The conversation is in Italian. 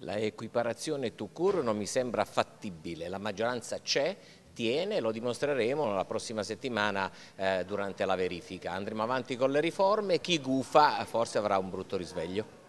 La equiparazione to cure non mi sembra fattibile, la maggioranza c'è, tiene, lo dimostreremo la prossima settimana eh, durante la verifica. Andremo avanti con le riforme, chi gufa forse avrà un brutto risveglio.